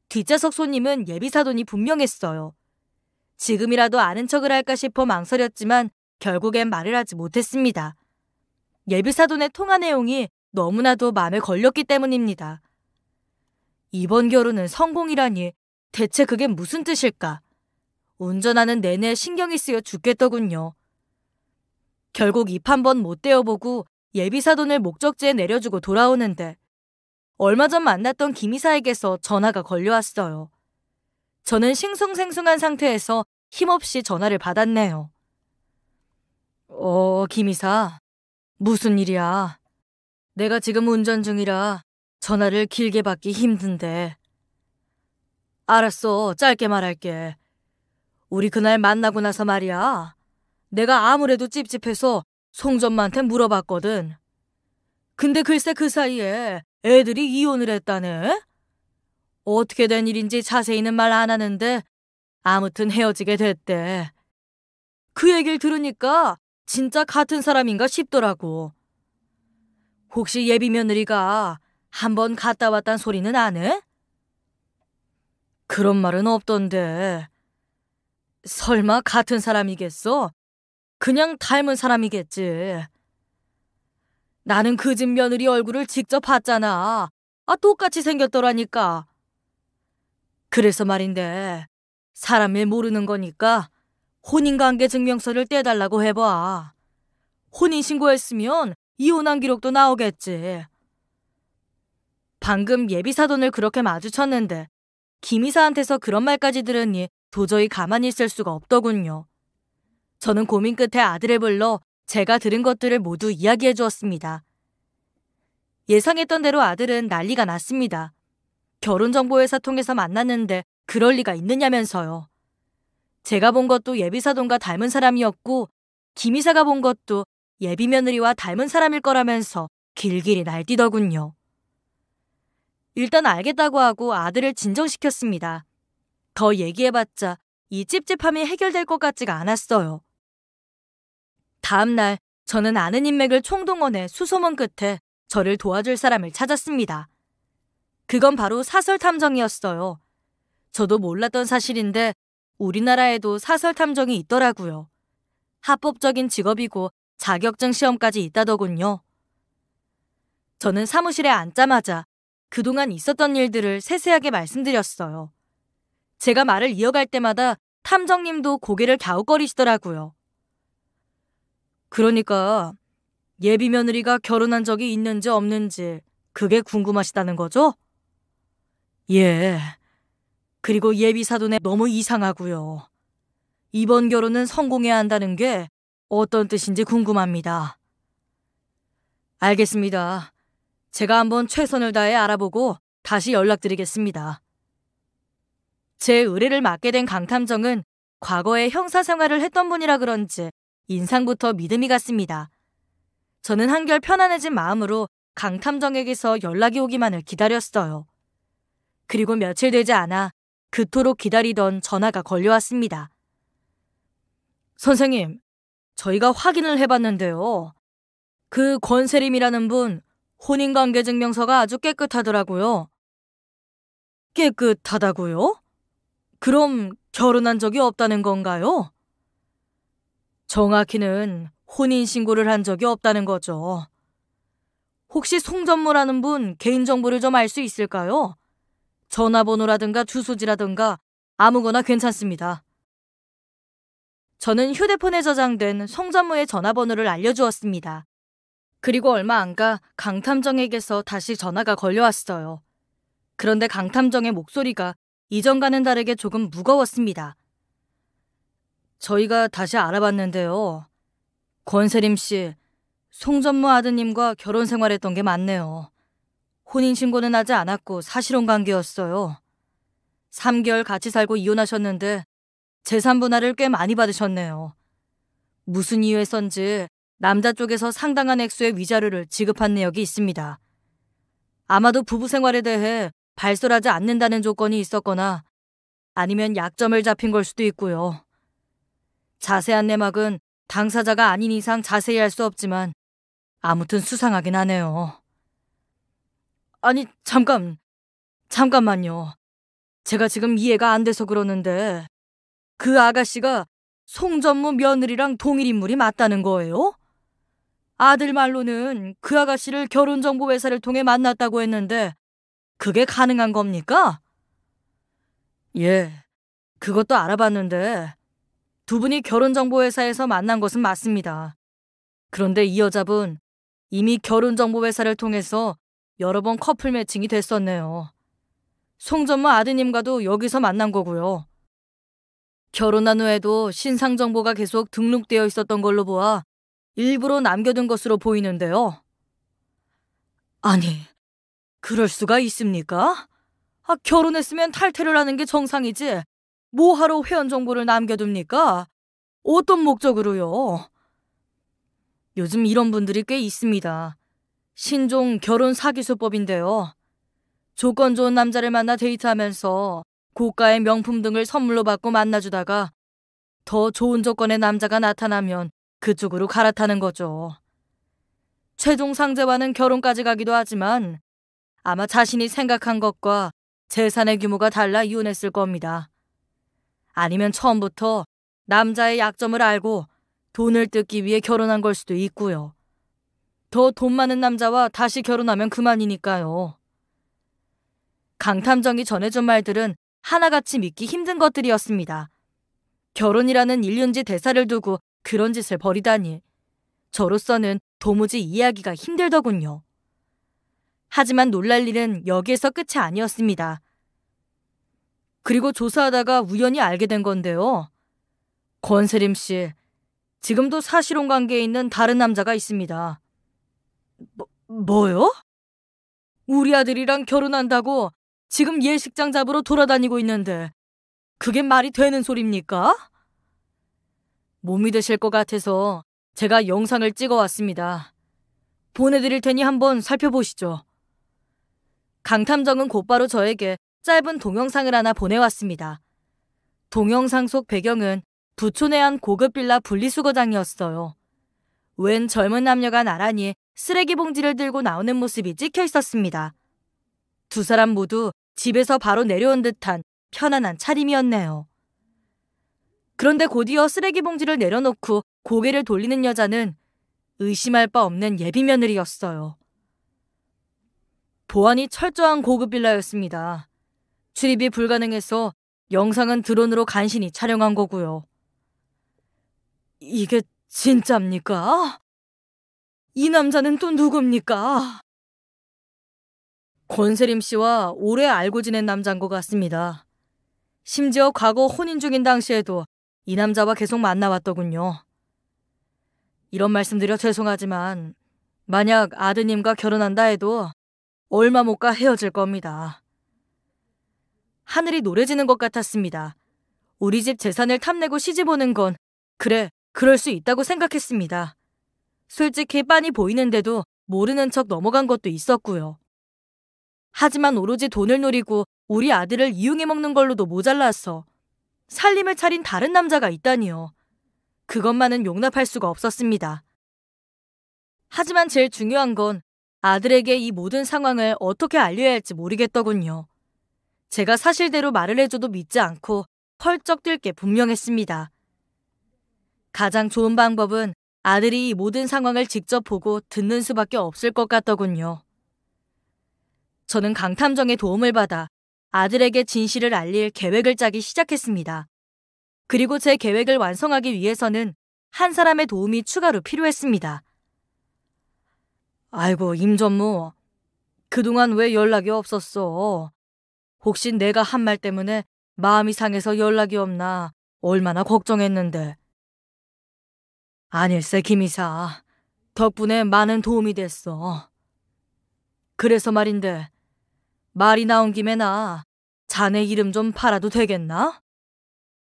뒷좌석 손님은 예비사돈이 분명했어요. 지금이라도 아는 척을 할까 싶어 망설였지만 결국엔 말을 하지 못했습니다. 예비사돈의 통화 내용이 너무나도 마음에 걸렸기 때문입니다. 이번 결혼은 성공이라니 대체 그게 무슨 뜻일까? 운전하는 내내 신경이 쓰여 죽겠더군요. 결국 입 한 번못 떼어보고 예비사돈을 목적지에 내려주고 돌아오는데 얼마 전 만났던 김이사에게서 전화가 걸려왔어요. 저는 싱숭생숭한 상태에서 힘없이 전화를 받았네요. 어, 김이사. 무슨 일이야? 내가 지금 운전 중이라 전화를 길게 받기 힘든데. 알았어, 짧게 말할게. 우리 그날 만나고 나서 말이야. 내가 아무래도 찝찝해서 송점마한테 물어봤거든. 근데 글쎄 그 사이에 애들이 이혼을 했다네? 어떻게 된 일인지 자세히는 말 안 하는데 아무튼 헤어지게 됐대. 그 얘기를 들으니까 진짜 같은 사람인가 싶더라고. 혹시 예비 며느리가 한번 갔다 왔단 소리는 안 해? 그런 말은 없던데. 설마 같은 사람이겠어? 그냥 닮은 사람이겠지. 나는 그 집 며느리 얼굴을 직접 봤잖아. 아, 똑같이 생겼더라니까. 그래서 말인데 사람 일 모르는 거니까 혼인관계 증명서를 떼달라고 해봐. 혼인신고했으면 이혼한 기록도 나오겠지. 방금 예비사돈을 그렇게 마주쳤는데 김이사한테서 그런 말까지 들으니 도저히 가만히 있을 수가 없더군요. 저는 고민 끝에 아들을 불러 제가 들은 것들을 모두 이야기해 주었습니다. 예상했던 대로 아들은 난리가 났습니다. 결혼정보회사 통해서 만났는데 그럴 리가 있느냐면서요. 제가 본 것도 예비사돈과 닮은 사람이었고 김 이사가 본 것도 예비 며느리와 닮은 사람일 거라면서 길길이 날뛰더군요. 일단 알겠다고 하고 아들을 진정시켰습니다. 더 얘기해봤자 이 찝찝함이 해결될 것 같지가 않았어요. 다음날 저는 아는 인맥을 총동원해 수소문 끝에 저를 도와줄 사람을 찾았습니다. 그건 바로 사설 탐정이었어요. 저도 몰랐던 사실인데 우리나라에도 사설 탐정이 있더라고요. 합법적인 직업이고 자격증 시험까지 있다더군요. 저는 사무실에 앉자마자 그동안 있었던 일들을 세세하게 말씀드렸어요. 제가 말을 이어갈 때마다 탐정님도 고개를 갸웃거리시더라고요. 그러니까 예비 며느리가 결혼한 적이 있는지 없는지 그게 궁금하시다는 거죠? 예. 그리고 예비사돈에 너무 이상하고요. 이번 결혼은 성공해야 한다는 게 어떤 뜻인지 궁금합니다. 알겠습니다. 제가 한번 최선을 다해 알아보고 다시 연락드리겠습니다. 제 의뢰를 맡게 된 강탐정은 과거에 형사 생활을 했던 분이라 그런지 인상부터 믿음이 갔습니다. 저는 한결 편안해진 마음으로 강탐정에게서 연락이 오기만을 기다렸어요. 그리고 며칠 되지 않아 그토록 기다리던 전화가 걸려왔습니다. 선생님, 저희가 확인을 해봤는데요. 그 권세림이라는 분 혼인관계 증명서가 아주 깨끗하더라고요. 깨끗하다고요? 그럼 결혼한 적이 없다는 건가요? 정확히는 혼인신고를 한 적이 없다는 거죠. 혹시 송전무라는 분 개인정보를 좀 알 수 있을까요? 전화번호라든가 주소지라든가 아무거나 괜찮습니다. 저는 휴대폰에 저장된 송전무의 전화번호를 알려주었습니다. 그리고 얼마 안 가 강탐정에게서 다시 전화가 걸려왔어요. 그런데 강탐정의 목소리가 이전과는 다르게 조금 무거웠습니다. 저희가 다시 알아봤는데요. 권세림 씨, 송전무 아드님과 결혼 생활했던 게 맞네요. 혼인신고는 하지 않았고 사실혼 관계였어요. 3개월 같이 살고 이혼하셨는데 재산 분할을 꽤 많이 받으셨네요. 무슨 이유에선지 남자 쪽에서 상당한 액수의 위자료를 지급한 내역이 있습니다. 아마도 부부 생활에 대해 발설하지 않는다는 조건이 있었거나 아니면 약점을 잡힌 걸 수도 있고요. 자세한 내막은 당사자가 아닌 이상 자세히 알 수 없지만 아무튼 수상하긴 하네요. 아니, 잠깐. 잠깐만요. 제가 지금 이해가 안 돼서 그러는데 그 아가씨가 송전무 며느리랑 동일 인물이 맞다는 거예요? 아들 말로는 그 아가씨를 결혼정보회사를 통해 만났다고 했는데 그게 가능한 겁니까? 예, 그것도 알아봤는데 두 분이 결혼정보회사에서 만난 것은 맞습니다. 그런데 이 여자분 이미 결혼정보회사를 통해서 여러 번 커플 매칭이 됐었네요. 송전무 아드님과도 여기서 만난 거고요. 결혼한 후에도 신상 정보가 계속 등록되어 있었던 걸로 보아 일부러 남겨둔 것으로 보이는데요. 아니, 그럴 수가 있습니까? 아, 결혼했으면 탈퇴를 하는 게 정상이지. 뭐하러 회원 정보를 남겨둡니까? 어떤 목적으로요? 요즘 이런 분들이 꽤 있습니다. 신종 결혼 사기수법인데요. 조건 좋은 남자를 만나 데이트하면서 고가의 명품 등을 선물로 받고 만나주다가 더 좋은 조건의 남자가 나타나면 그쪽으로 갈아타는 거죠. 최종 상대와는 결혼까지 가기도 하지만 아마 자신이 생각한 것과 재산의 규모가 달라 이혼했을 겁니다. 아니면 처음부터 남자의 약점을 알고 돈을 뜯기 위해 결혼한 걸 수도 있고요. 더돈 많은 남자와 다시 결혼하면 그만이니까요. 강탐정이 전해준 말들은 하나같이 믿기 힘든 것들이었습니다. 결혼이라는 일륜지 대사를 두고 그런 짓을 벌이다니. 저로서는 도무지 이해하기가 힘들더군요. 하지만 놀랄 일은 여기에서 끝이 아니었습니다. 그리고 조사하다가 우연히 알게 된 건데요. 권세림 씨, 지금도 사실혼 관계에 있는 다른 남자가 있습니다. 뭐, 뭐요? 우리 아들이랑 결혼한다고 지금 예식장 잡으러 돌아다니고 있는데 그게 말이 되는 소립니까? 못 믿으실 것 같아서 제가 영상을 찍어왔습니다. 보내드릴 테니 한번 살펴보시죠. 강탐정은 곧바로 저에게 짧은 동영상을 하나 보내왔습니다. 동영상 속 배경은 부촌의 한 고급 빌라 분리수거장이었어요. 웬 젊은 남녀가 나란히 쓰레기 봉지를 들고 나오는 모습이 찍혀 있었습니다. 두 사람 모두 집에서 바로 내려온 듯한 편안한 차림이었네요. 그런데 곧이어 쓰레기 봉지를 내려놓고 고개를 돌리는 여자는 의심할 바 없는 예비 며느리였어요. 보안이 철저한 고급 빌라였습니다. 출입이 불가능해서 영상은 드론으로 간신히 촬영한 거고요. 이게 진짜입니까? 이 남자는 또 누굽니까? 권세림 씨와 오래 알고 지낸 남자인 것 같습니다. 심지어 과거 혼인 중인 당시에도 이 남자와 계속 만나왔더군요. 이런 말씀드려 죄송하지만 만약 아드님과 결혼한다 해도 얼마 못 가 헤어질 겁니다. 하늘이 노래지는 것 같았습니다. 우리 집 재산을 탐내고 시집 오는 건 그래, 그럴 수 있다고 생각했습니다. 솔직히 빤히 보이는데도 모르는 척 넘어간 것도 있었고요. 하지만 오로지 돈을 노리고 우리 아들을 이용해 먹는 걸로도 모자라서 살림을 차린 다른 남자가 있다니요. 그것만은 용납할 수가 없었습니다. 하지만 제일 중요한 건 아들에게 이 모든 상황을 어떻게 알려야 할지 모르겠더군요. 제가 사실대로 말을 해줘도 믿지 않고 펄쩍 뛸 게 분명했습니다. 가장 좋은 방법은 아들이 이 모든 상황을 직접 보고 듣는 수밖에 없을 것 같더군요. 저는 강탐정의 도움을 받아 아들에게 진실을 알릴 계획을 짜기 시작했습니다. 그리고 제 계획을 완성하기 위해서는 한 사람의 도움이 추가로 필요했습니다. 아이고, 임전무. 그동안 왜 연락이 없었어? 혹시 내가 한 말 때문에 마음이 상해서 연락이 없나 얼마나 걱정했는데. 아닐세, 김이사. 덕분에 많은 도움이 됐어. 그래서 말인데, 말이 나온 김에 나 자네 이름 좀 팔아도 되겠나?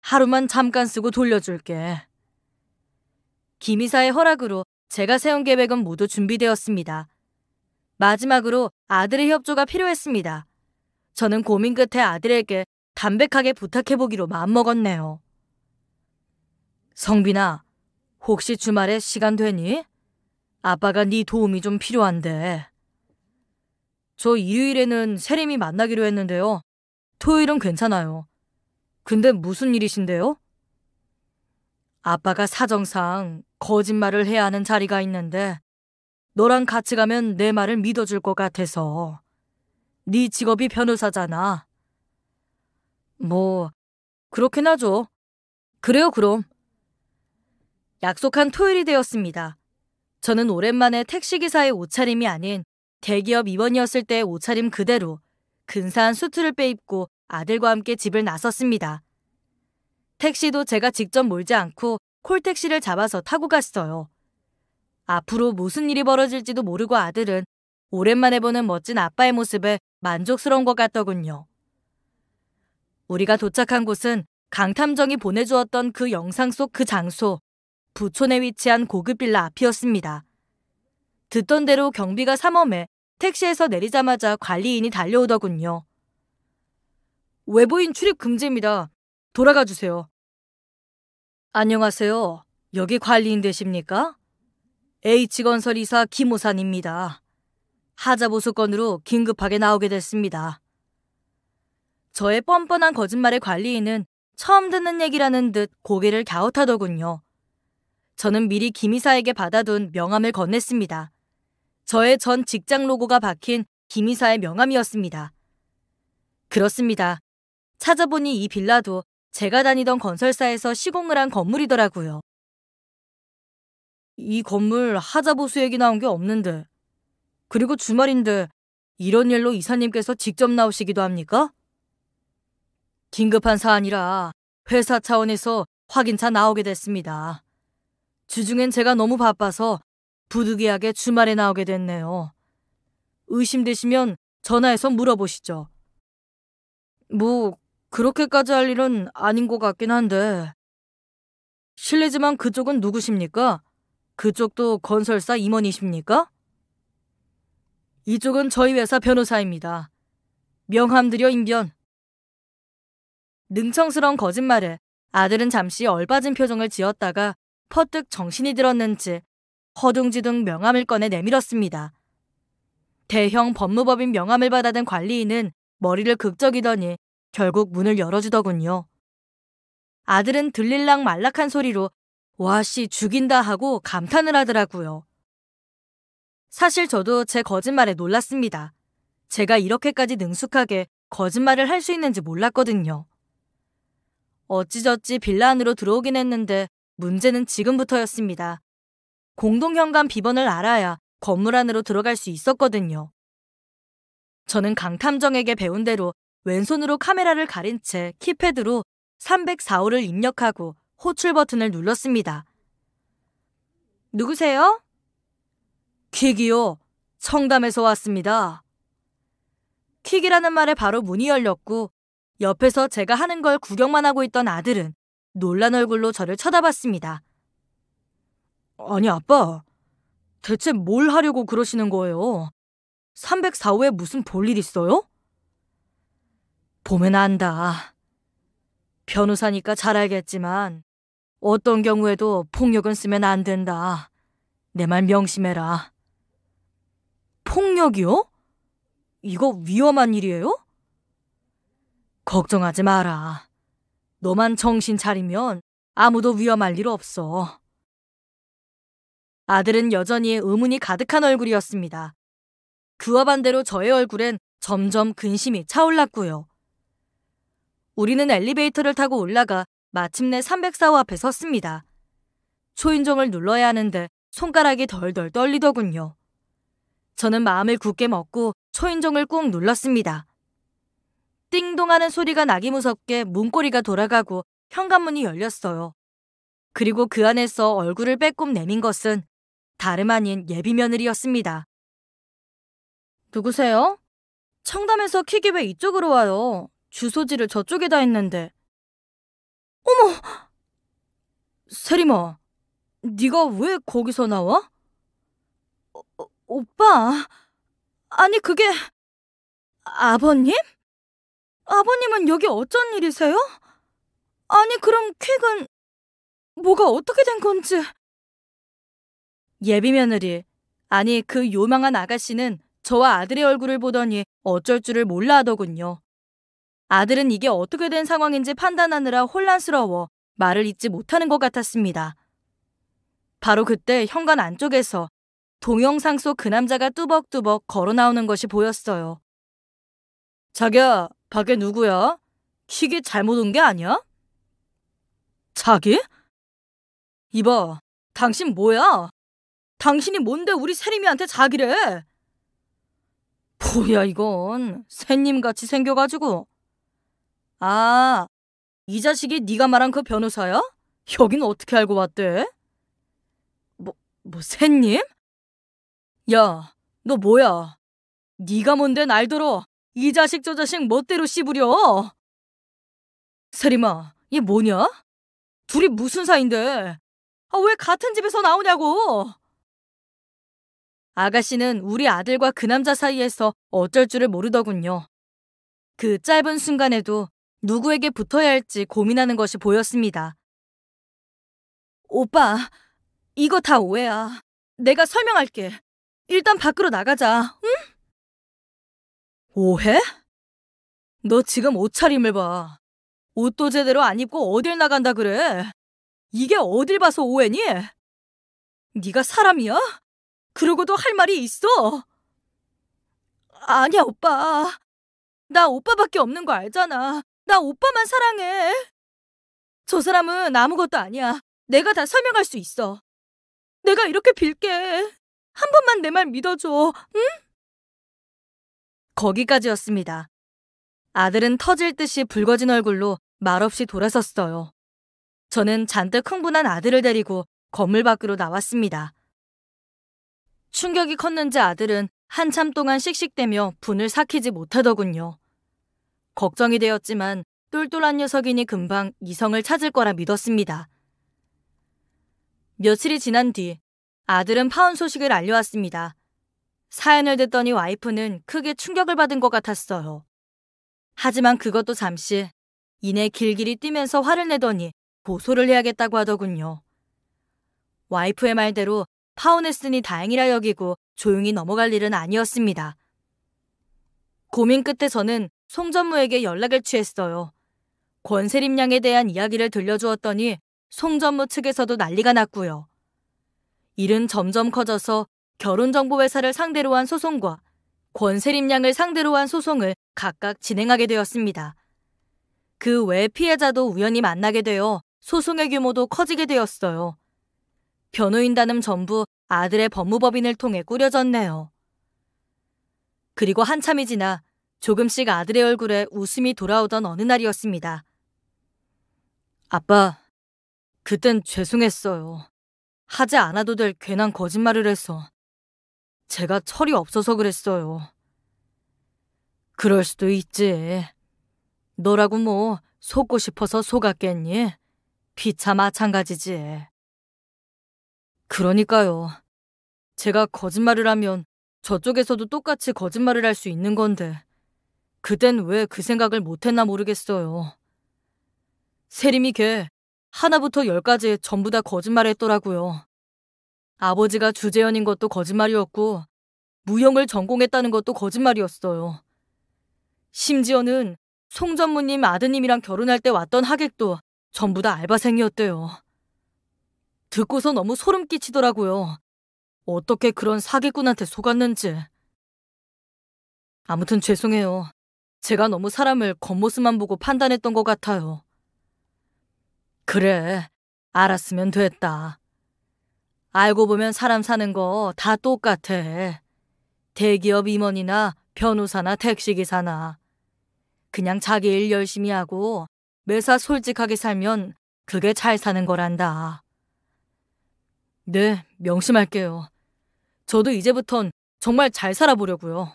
하루만 잠깐 쓰고 돌려줄게. 김이사의 허락으로 제가 세운 계획은 모두 준비되었습니다. 마지막으로 아들의 협조가 필요했습니다. 저는 고민 끝에 아들에게 담백하게 부탁해보기로 마음먹었네요. 성빈아, 혹시 주말에 시간 되니? 아빠가 네 도움이 좀 필요한데. 저 일요일에는 세림이 만나기로 했는데요. 토요일은 괜찮아요. 근데 무슨 일이신데요? 아빠가 사정상 거짓말을 해야 하는 자리가 있는데 너랑 같이 가면 내 말을 믿어줄 것 같아서. 네 직업이 변호사잖아. 뭐 그렇긴 하죠. 그래요 그럼. 약속한 토요일이 되었습니다. 저는 오랜만에 택시기사의 옷차림이 아닌 대기업 입원이었을 때 옷차림 그대로 근사한 수트를 빼입고 아들과 함께 집을 나섰습니다. 택시도 제가 직접 몰지 않고 콜택시를 잡아서 타고 갔어요. 앞으로 무슨 일이 벌어질지도 모르고 아들은 오랜만에 보는 멋진 아빠의 모습에 만족스러운 것 같더군요. 우리가 도착한 곳은 강탐정이 보내주었던 그 영상 속 그 장소. 부촌에 위치한 고급 빌라 앞이었습니다. 듣던 대로 경비가 삼엄해 택시에서 내리자마자 관리인이 달려오더군요. 외부인 출입 금지입니다. 돌아가 주세요. 안녕하세요. 여기 관리인 되십니까? H건설 이사 김호산입니다. 하자보수 건으로 긴급하게 나오게 됐습니다. 저의 뻔뻔한 거짓말의 관리인은 처음 듣는 얘기라는 듯 고개를 갸웃하더군요. 저는 미리 김이사에게 받아둔 명함을 건넸습니다. 저의 전 직장 로고가 박힌 김이사의 명함이었습니다. 그렇습니다. 찾아보니 이 빌라도 제가 다니던 건설사에서 시공을 한 건물이더라고요. 이 건물 하자보수 얘기 나온 게 없는데. 그리고 주말인데 이런 일로 이사님께서 직접 나오시기도 합니까? 긴급한 사안이라 회사 차원에서 확인차 나오게 됐습니다. 주중엔 제가 너무 바빠서 부득이하게 주말에 나오게 됐네요. 의심되시면 전화해서 물어보시죠. 뭐, 그렇게까지 할 일은 아닌 것 같긴 한데. 실례지만 그쪽은 누구십니까? 그쪽도 건설사 임원이십니까? 이쪽은 저희 회사 변호사입니다. 명함드려 인변 능청스러운 거짓말에 아들은 잠시 얼빠진 표정을 지었다가 퍼뜩 정신이 들었는지 허둥지둥 명함을 꺼내 내밀었습니다. 대형 법무법인 명함을 받아든 관리인은 머리를 극적이더니 결국 문을 열어주더군요. 아들은 들릴랑 말락한 소리로 와씨 죽인다 하고 감탄을 하더라고요. 사실 저도 제 거짓말에 놀랐습니다. 제가 이렇게까지 능숙하게 거짓말을 할 수 있는지 몰랐거든요. 어찌저찌 빌라 안으로 들어오긴 했는데 문제는 지금부터였습니다. 공동현관 비번을 알아야 건물 안으로 들어갈 수 있었거든요. 저는 강탐정에게 배운 대로 왼손으로 카메라를 가린 채 키패드로 304호를 입력하고 호출 버튼을 눌렀습니다. 누구세요? 퀵이요. 청담에서 왔습니다. 퀵이라는 말에 바로 문이 열렸고 옆에서 제가 하는 걸 구경만 하고 있던 아들은 놀란 얼굴로 저를 쳐다봤습니다. 아니, 아빠. 대체 뭘 하려고 그러시는 거예요? 304호에 무슨 볼일 있어요? 보면 안다. 변호사니까 잘 알겠지만 어떤 경우에도 폭력은 쓰면 안 된다. 내 말 명심해라. 폭력이요? 이거 위험한 일이에요? 걱정하지 마라. 너만 정신 차리면 아무도 위험할 일 없어. 아들은 여전히 의문이 가득한 얼굴이었습니다. 그와 반대로 저의 얼굴엔 점점 근심이 차올랐고요. 우리는 엘리베이터를 타고 올라가 마침내 304호 앞에 섰습니다. 초인종을 눌러야 하는데 손가락이 덜덜 떨리더군요. 저는 마음을 굳게 먹고 초인종을 꾹 눌렀습니다. 띵동하는 소리가 나기 무섭게 문고리가 돌아가고 현관문이 열렸어요. 그리고 그 안에서 얼굴을 빼꼼 내민 것은 다름 아닌 예비 며느리였습니다. 누구세요? 청담에서 키기 왜 이쪽으로 와요? 주소지를 저쪽에다 했는데. 어머! 세리머 네가 왜 거기서 나와? 어, 어 오빠, 아니 그게 아버님? 아버님은 여기 어쩐 일이세요? 아니, 그럼 퀵은 뭐가 어떻게 된 건지. 예비 며느리, 아니 그 요망한 아가씨는 저와 아들의 얼굴을 보더니 어쩔 줄을 몰라 하더군요. 아들은 이게 어떻게 된 상황인지 판단하느라 혼란스러워 말을 잇지 못하는 것 같았습니다. 바로 그때 현관 안쪽에서 동영상 속 그 남자가 뚜벅뚜벅 걸어 나오는 것이 보였어요. 자기야, 밖에 누구야? 시계 잘못 온 게 아니야? 자기? 이봐, 당신 뭐야? 당신이 뭔데 우리 세림이한테 자기래? 뭐야 이건 새님같이 생겨가지고 아, 이 자식이 네가 말한 그 변호사야? 여긴 어떻게 알고 왔대? 뭐, 뭐 새님? 야, 너 뭐야? 네가 뭔데 날 들어 이 자식 저 자식 멋대로 씹으려. 세림아, 얘 뭐냐? 둘이 무슨 사이인데? 아, 왜 같은 집에서 나오냐고! 아가씨는 우리 아들과 그 남자 사이에서 어쩔 줄을 모르더군요. 그 짧은 순간에도 누구에게 붙어야 할지 고민하는 것이 보였습니다. 오빠, 이거 다 오해야. 내가 설명할게. 일단 밖으로 나가자, 응? 오해? 너 지금 옷차림을 봐. 옷도 제대로 안 입고 어딜 나간다 그래? 이게 어딜 봐서 오해니? 네가 사람이야? 그러고도 할 말이 있어? 아니야, 오빠. 나 오빠밖에 없는 거 알잖아. 나 오빠만 사랑해. 저 사람은 아무것도 아니야. 내가 다 설명할 수 있어. 내가 이렇게 빌게. 한 번만 내 말 믿어줘, 응? 거기까지였습니다. 아들은 터질 듯이 붉어진 얼굴로 말없이 돌아섰어요. 저는 잔뜩 흥분한 아들을 데리고 건물 밖으로 나왔습니다. 충격이 컸는지 아들은 한참 동안 씩씩대며 분을 삭히지 못하더군요. 걱정이 되었지만 똘똘한 녀석이니 금방 이성을 찾을 거라 믿었습니다. 며칠이 지난 뒤 아들은 파혼 소식을 알려왔습니다. 사연을 듣더니 와이프는 크게 충격을 받은 것 같았어요. 하지만 그것도 잠시 이내 길길이 뛰면서 화를 내더니 고소를 해야겠다고 하더군요. 와이프의 말대로 파혼했으니 다행이라 여기고 조용히 넘어갈 일은 아니었습니다. 고민 끝에 서는 송전무에게 연락을 취했어요. 권세림 양에 대한 이야기를 들려주었더니 송전무 측에서도 난리가 났고요. 일은 점점 커져서 결혼정보회사를 상대로 한 소송과 권세림양을 상대로 한 소송을 각각 진행하게 되었습니다. 그 외 피해자도 우연히 만나게 되어 소송의 규모도 커지게 되었어요. 변호인단은 전부 아들의 법무법인을 통해 꾸려졌네요. 그리고 한참이 지나 조금씩 아들의 얼굴에 웃음이 돌아오던 어느 날이었습니다. 아빠, 그땐 죄송했어요. 하지 않아도 될 괜한 거짓말을 해서 제가 철이 없어서 그랬어요. 그럴 수도 있지. 너라고 뭐 속고 싶어서 속았겠니? 비차 마찬가지지. 그러니까요. 제가 거짓말을 하면 저쪽에서도 똑같이 거짓말을 할 수 있는 건데, 그땐 왜 그 생각을 못했나 모르겠어요. 세림이 걔 하나부터 열까지 전부 다 거짓말했더라고요. 아버지가 주재원인 것도 거짓말이었고 무용을 전공했다는 것도 거짓말이었어요. 심지어는 송 전무님 아드님이랑 결혼할 때 왔던 하객도 전부 다 알바생이었대요. 듣고서 너무 소름 끼치더라고요. 어떻게 그런 사기꾼한테 속았는지. 아무튼 죄송해요. 제가 너무 사람을 겉모습만 보고 판단했던 것 같아요. 그래, 알았으면 됐다. 알고 보면 사람 사는 거 다 똑같아. 대기업 임원이나 변호사나 택시기사나. 그냥 자기 일 열심히 하고 매사 솔직하게 살면 그게 잘 사는 거란다. 네, 명심할게요. 저도 이제부턴 정말 잘 살아보려고요.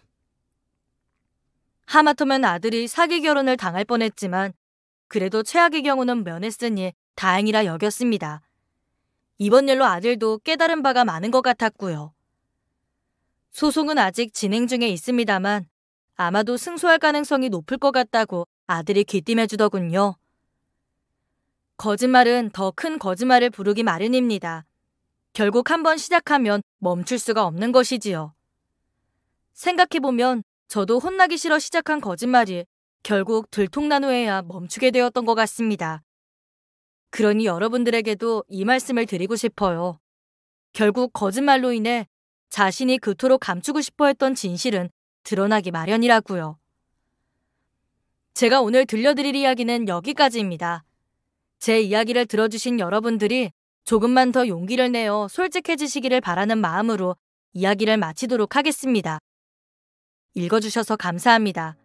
하마터면 아들이 사기 결혼을 당할 뻔했지만 그래도 최악의 경우는 면했으니 다행이라 여겼습니다. 이번 일로 아들도 깨달은 바가 많은 것 같았고요. 소송은 아직 진행 중에 있습니다만 아마도 승소할 가능성이 높을 것 같다고 아들이 귀띔해주더군요. 거짓말은 더 큰 거짓말을 부르기 마련입니다. 결국 한번 시작하면 멈출 수가 없는 것이지요. 생각해보면 저도 혼나기 싫어 시작한 거짓말이 결국 들통난 후에야 멈추게 되었던 것 같습니다. 그러니 여러분들에게도 이 말씀을 드리고 싶어요. 결국 거짓말로 인해 자신이 그토록 감추고 싶어 했던 진실은 드러나기 마련이라고요. 제가 오늘 들려드릴 이야기는 여기까지입니다. 제 이야기를 들어주신 여러분들이 조금만 더 용기를 내어 솔직해지시기를 바라는 마음으로 이야기를 마치도록 하겠습니다. 읽어주셔서 감사합니다.